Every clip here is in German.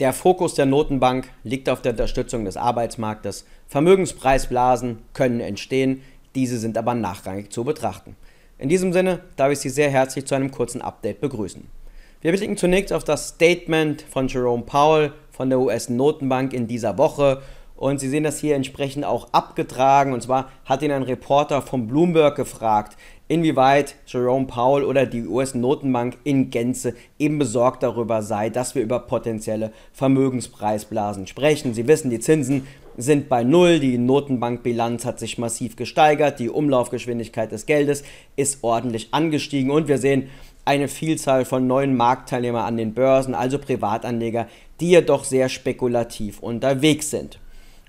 Der Fokus der Notenbank liegt auf der Unterstützung des Arbeitsmarktes. Vermögenspreisblasen können entstehen, diese sind aber nachrangig zu betrachten. In diesem Sinne darf ich Sie sehr herzlich zu einem kurzen Update begrüßen. Wir blicken zunächst auf das Statement von Jerome Powell von der US-Notenbank in dieser Woche und Sie sehen das hier entsprechend auch abgetragen. Und zwar hat ihn ein Reporter von Bloomberg gefragt, inwieweit Jerome Powell oder die US-Notenbank in Gänze eben besorgt darüber sei, dass wir über potenzielle Vermögenspreisblasen sprechen. Sie wissen, die Zinsen sind bei Null, die Notenbankbilanz hat sich massiv gesteigert, die Umlaufgeschwindigkeit des Geldes ist ordentlich angestiegen und wir sehen eine Vielzahl von neuen Marktteilnehmern an den Börsen, also Privatanleger, die jedoch sehr spekulativ unterwegs sind.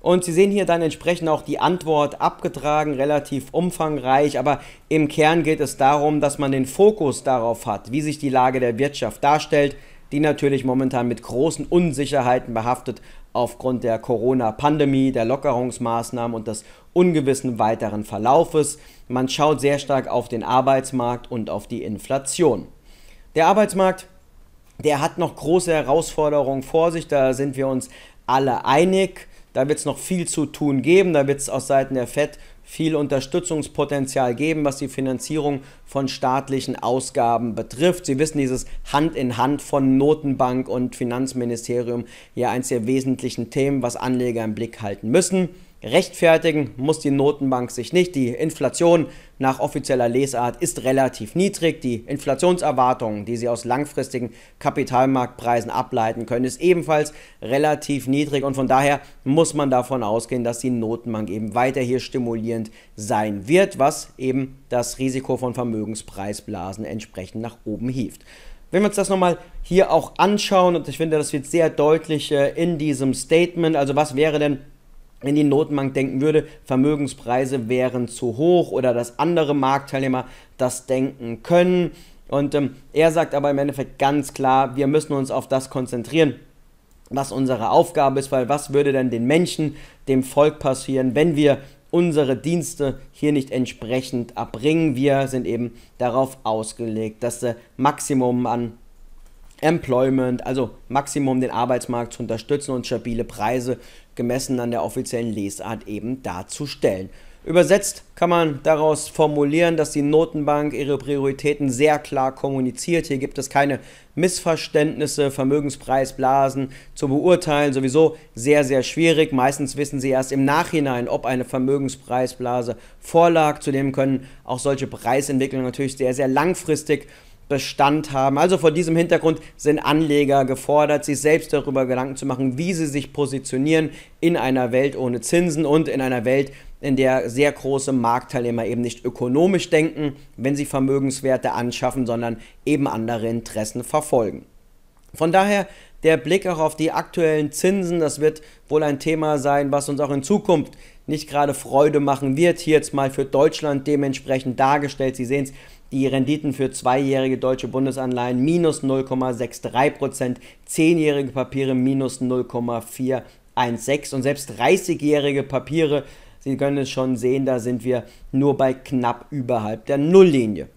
Und Sie sehen hier dann entsprechend auch die Antwort abgetragen, relativ umfangreich, aber im Kern geht es darum, dass man den Fokus darauf hat, wie sich die Lage der Wirtschaft darstellt, die natürlich momentan mit großen Unsicherheiten behaftet aufgrund der Corona-Pandemie, der Lockerungsmaßnahmen und des ungewissen weiteren Verlaufes. Man schaut sehr stark auf den Arbeitsmarkt und auf die Inflation. Der Arbeitsmarkt, der hat noch große Herausforderungen vor sich, da sind wir uns alle einig. Da wird es noch viel zu tun geben. Da wird es aus Seiten der FED viel Unterstützungspotenzial geben, was die Finanzierung von staatlichen Ausgaben betrifft. Sie wissen, dieses Hand in Hand von Notenbank und Finanzministerium ja eines der wesentlichen Themen, was Anleger im Blick halten müssen. Rechtfertigen muss die Notenbank sich nicht. Die Inflation nach offizieller Lesart ist relativ niedrig. Die Inflationserwartungen, die Sie aus langfristigen Kapitalmarktpreisen ableiten können, ist ebenfalls relativ niedrig. Und von daher muss man davon ausgehen, dass die Notenbank eben weiter hier stimulierend sein wird, was eben das Risiko von Vermögenspreisblasen entsprechend nach oben hieft. Wenn wir uns das nochmal hier auch anschauen, und ich finde, das wird sehr deutlich äh, in diesem Statement, also was wäre denn wenn die Notenbank denken würde, Vermögenspreise wären zu hoch oder dass andere Marktteilnehmer das denken können. Und ähm, er sagt aber im Endeffekt ganz klar, wir müssen uns auf das konzentrieren, was unsere Aufgabe ist, weil was würde denn den Menschen, dem Volk passieren, wenn wir unsere Dienste hier nicht entsprechend erbringen. Wir sind eben darauf ausgelegt, das Maximum an Employment, also Maximum den Arbeitsmarkt zu unterstützen und stabile Preise gemessen an der offiziellen Lesart eben darzustellen. Übersetzt kann man daraus formulieren, dass die Notenbank ihre Prioritäten sehr klar kommuniziert. Hier gibt es keine Missverständnisse, Vermögenspreisblasen zu beurteilen, sowieso sehr, sehr schwierig. Meistens wissen sie erst im Nachhinein, ob eine Vermögenspreisblase vorlag. Zudem können auch solche Preisentwicklungen natürlich sehr, sehr langfristig äh, Bestand haben. Also vor diesem Hintergrund sind Anleger gefordert, sich selbst darüber Gedanken zu machen, wie sie sich positionieren in einer Welt ohne Zinsen und in einer Welt, in der sehr große Marktteilnehmer eben nicht ökonomisch denken, wenn sie Vermögenswerte anschaffen, sondern eben andere Interessen verfolgen. Von daher der Blick auch auf die aktuellen Zinsen, das wird wohl ein Thema sein, was uns auch in Zukunft nicht gerade Freude machen wird. Hier jetzt mal für Deutschland dementsprechend dargestellt. Sie sehen es, die Renditen für zweijährige deutsche Bundesanleihen minus 0,63 Prozent, zehnjährige Papiere minus 0,416 und selbst 30-jährige Papiere, Sie können es schon sehen, da sind wir nur bei knapp überhalb der Nulllinie.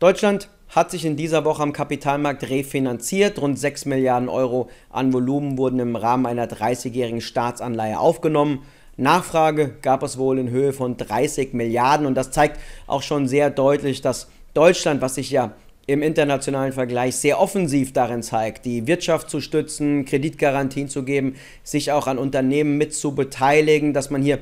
Deutschland hat sich in dieser Woche am Kapitalmarkt refinanziert. Rund 6 Milliarden Euro an Volumen wurden im Rahmen einer 30-jährigen Staatsanleihe aufgenommen. Nachfrage gab es wohl in Höhe von 30 Milliarden und das zeigt auch schon sehr deutlich, dass Deutschland, was sich ja im internationalen Vergleich sehr offensiv darin zeigt, die Wirtschaft zu stützen, Kreditgarantien zu geben, sich auch an Unternehmen mit zu beteiligen, dass man hier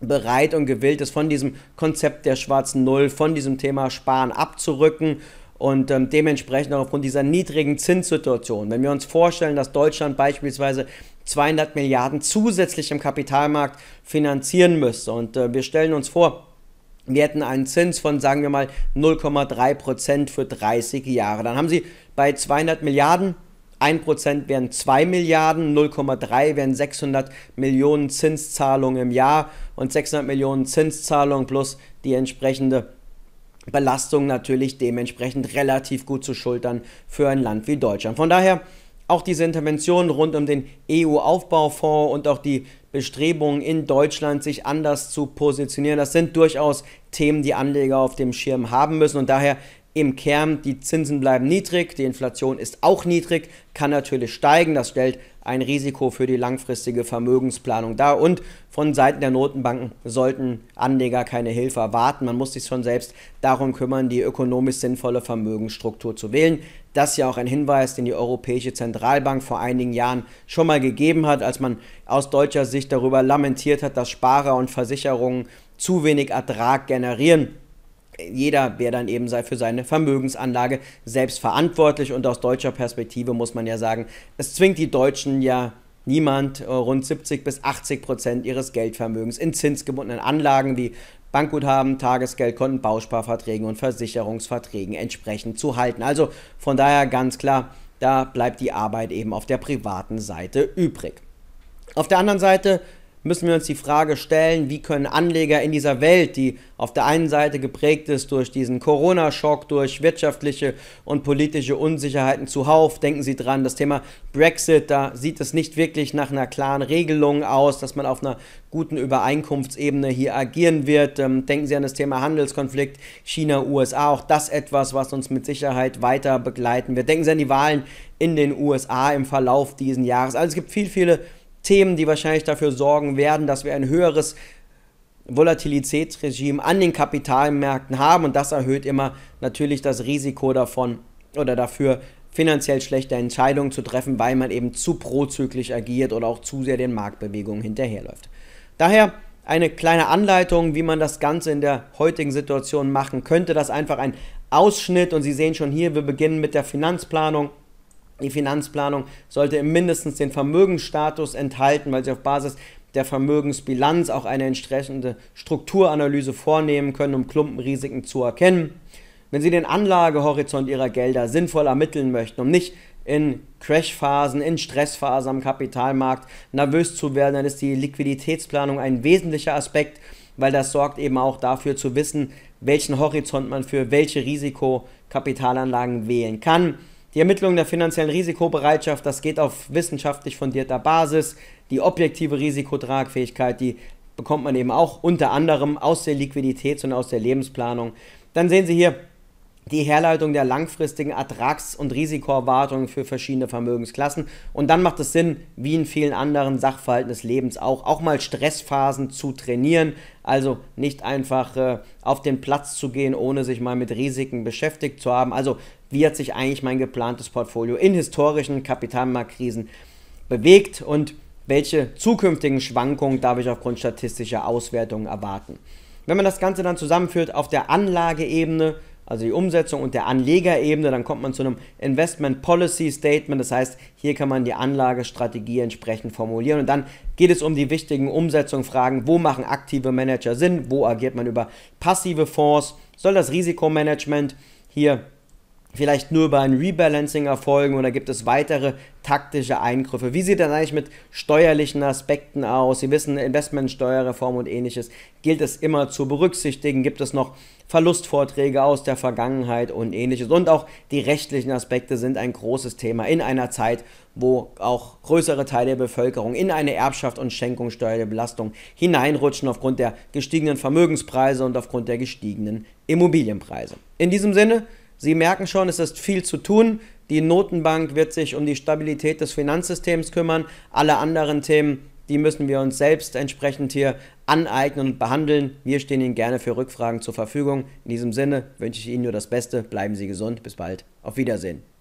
bereit und gewillt ist, von diesem Konzept der schwarzen Null, von diesem Thema Sparen abzurücken und ähm, dementsprechend auch aufgrund dieser niedrigen Zinssituation. Wenn wir uns vorstellen, dass Deutschland beispielsweise 200 Milliarden zusätzlich im Kapitalmarkt finanzieren müsste und äh, wir stellen uns vor, wir hätten einen Zins von, sagen wir mal, 0,3 Prozent für 30 Jahre. Dann haben Sie bei 200 Milliarden 1% wären 2 Milliarden, 0,3 wären 600 Millionen Zinszahlungen im Jahr und 600 Millionen Zinszahlungen plus die entsprechende Belastung natürlich dementsprechend relativ gut zu schultern für ein Land wie Deutschland. Von daher auch diese Interventionen rund um den EU-Aufbaufonds und auch die Bestrebungen in Deutschland, sich anders zu positionieren, das sind durchaus Themen, die Anleger auf dem Schirm haben müssen. Und daher im Kern, die Zinsen bleiben niedrig, die Inflation ist auch niedrig, kann natürlich steigen. Das stellt ein Risiko für die langfristige Vermögensplanung dar. Und von Seiten der Notenbanken sollten Anleger keine Hilfe erwarten. Man muss sich schon selbst darum kümmern, die ökonomisch sinnvolle Vermögensstruktur zu wählen. Das ist ja auch ein Hinweis, den die Europäische Zentralbank vor einigen Jahren schon mal gegeben hat, als man aus deutscher Sicht darüber lamentiert hat, dass Sparer und Versicherungen zu wenig Ertrag generieren jeder wäre dann eben sei für seine Vermögensanlage selbst verantwortlich und aus deutscher Perspektive muss man ja sagen, es zwingt die Deutschen ja niemand äh, rund 70 bis 80 Prozent ihres Geldvermögens in zinsgebundenen Anlagen wie Bankguthaben, Tagesgeldkonten, Bausparverträgen und Versicherungsverträgen entsprechend zu halten. Also von daher ganz klar, da bleibt die Arbeit eben auf der privaten Seite übrig. Auf der anderen Seite müssen wir uns die Frage stellen, wie können Anleger in dieser Welt, die auf der einen Seite geprägt ist durch diesen Corona-Schock, durch wirtschaftliche und politische Unsicherheiten zuhauf, denken Sie dran, das Thema Brexit, da sieht es nicht wirklich nach einer klaren Regelung aus, dass man auf einer guten Übereinkunftsebene hier agieren wird. Ähm, denken Sie an das Thema Handelskonflikt China-USA, auch das etwas, was uns mit Sicherheit weiter begleiten wird. Denken Sie an die Wahlen in den USA im Verlauf dieses Jahres. Also es gibt viel, viele Themen, die wahrscheinlich dafür sorgen werden, dass wir ein höheres Volatilitätsregime an den Kapitalmärkten haben und das erhöht immer natürlich das Risiko davon oder dafür, finanziell schlechte Entscheidungen zu treffen, weil man eben zu prozyklisch agiert oder auch zu sehr den Marktbewegungen hinterherläuft. Daher eine kleine Anleitung, wie man das Ganze in der heutigen Situation machen könnte. Das ist einfach ein Ausschnitt und Sie sehen schon hier, wir beginnen mit der Finanzplanung. Die Finanzplanung sollte mindestens den Vermögensstatus enthalten, weil sie auf Basis der Vermögensbilanz auch eine entsprechende Strukturanalyse vornehmen können, um Klumpenrisiken zu erkennen. Wenn Sie den Anlagehorizont Ihrer Gelder sinnvoll ermitteln möchten, um nicht in Crashphasen, in Stressphasen am Kapitalmarkt nervös zu werden, dann ist die Liquiditätsplanung ein wesentlicher Aspekt, weil das sorgt eben auch dafür zu wissen, welchen Horizont man für welche Risikokapitalanlagen wählen kann. Die Ermittlung der finanziellen Risikobereitschaft, das geht auf wissenschaftlich fundierter Basis. Die objektive Risikotragfähigkeit, die bekommt man eben auch unter anderem aus der Liquiditäts- und aus der Lebensplanung. Dann sehen Sie hier die Herleitung der langfristigen Ertrags- und Risikoerwartungen für verschiedene Vermögensklassen. Und dann macht es Sinn, wie in vielen anderen Sachverhalten des Lebens auch, auch mal Stressphasen zu trainieren. Also nicht einfach äh, auf den Platz zu gehen, ohne sich mal mit Risiken beschäftigt zu haben. Also wie hat sich eigentlich mein geplantes Portfolio in historischen Kapitalmarktkrisen bewegt und welche zukünftigen Schwankungen darf ich aufgrund statistischer Auswertungen erwarten? Wenn man das Ganze dann zusammenführt auf der Anlageebene, also die Umsetzung und der Anlegerebene, dann kommt man zu einem Investment Policy Statement, das heißt, hier kann man die Anlagestrategie entsprechend formulieren und dann geht es um die wichtigen Umsetzungsfragen, wo machen aktive Manager Sinn, wo agiert man über passive Fonds, soll das Risikomanagement hier vielleicht nur über ein Rebalancing erfolgen oder gibt es weitere taktische Eingriffe? Wie sieht das eigentlich mit steuerlichen Aspekten aus? Sie wissen, Investmentsteuerreform und ähnliches gilt es immer zu berücksichtigen. Gibt es noch Verlustvorträge aus der Vergangenheit und ähnliches? Und auch die rechtlichen Aspekte sind ein großes Thema in einer Zeit, wo auch größere Teile der Bevölkerung in eine Erbschaft- und Schenkungssteuerbelastung hineinrutschen aufgrund der gestiegenen Vermögenspreise und aufgrund der gestiegenen Immobilienpreise. In diesem Sinne, Sie merken schon, es ist viel zu tun. Die Notenbank wird sich um die Stabilität des Finanzsystems kümmern. Alle anderen Themen, die müssen wir uns selbst entsprechend hier aneignen und behandeln. Wir stehen Ihnen gerne für Rückfragen zur Verfügung. In diesem Sinne wünsche ich Ihnen nur das Beste. Bleiben Sie gesund. Bis bald. Auf Wiedersehen.